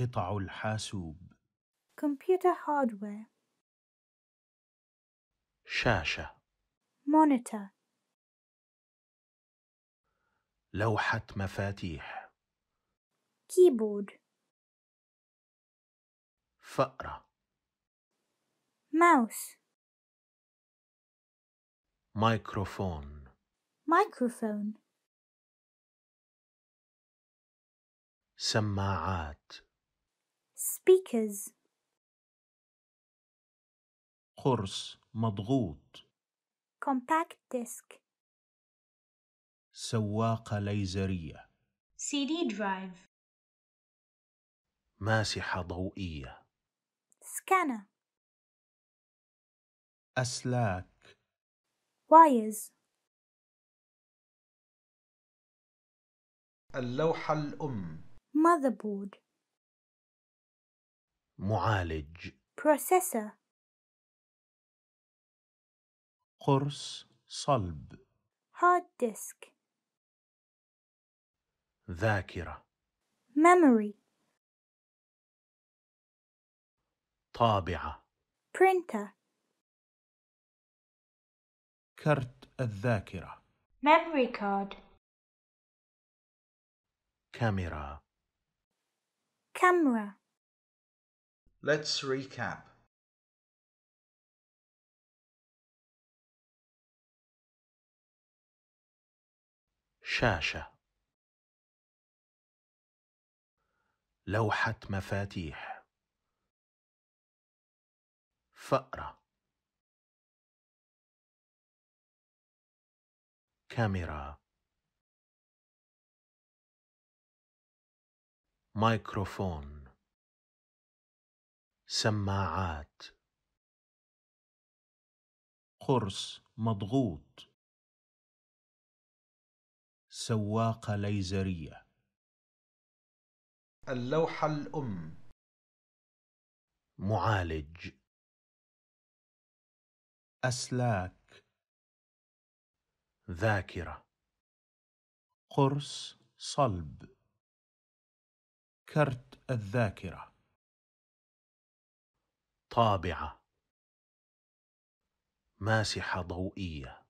قطع الحاسوب computer hardware شاشة monitor لوحة مفاتيح keyboard فأرة mouse مايكروفون microphone سماعات speakers قرص مضغوط compact disc سواقة ليزرية CD drive ماسحة ضوئية scanner أسلاك wires اللوحة الأم motherboard معالج processor قرص صلب hard disk ذاكرة memory طابعة printer كرت الذاكرة memory card كاميرا كاميرا Let's recap. شاشة لوحة مفاتيح فأرة كاميرا مايكروفون سماعات قرص مضغوط سواقة ليزرية اللوحة الأم معالج أسلاك ذاكرة قرص صلب كرت الذاكره طابعة ماسحة ضوئية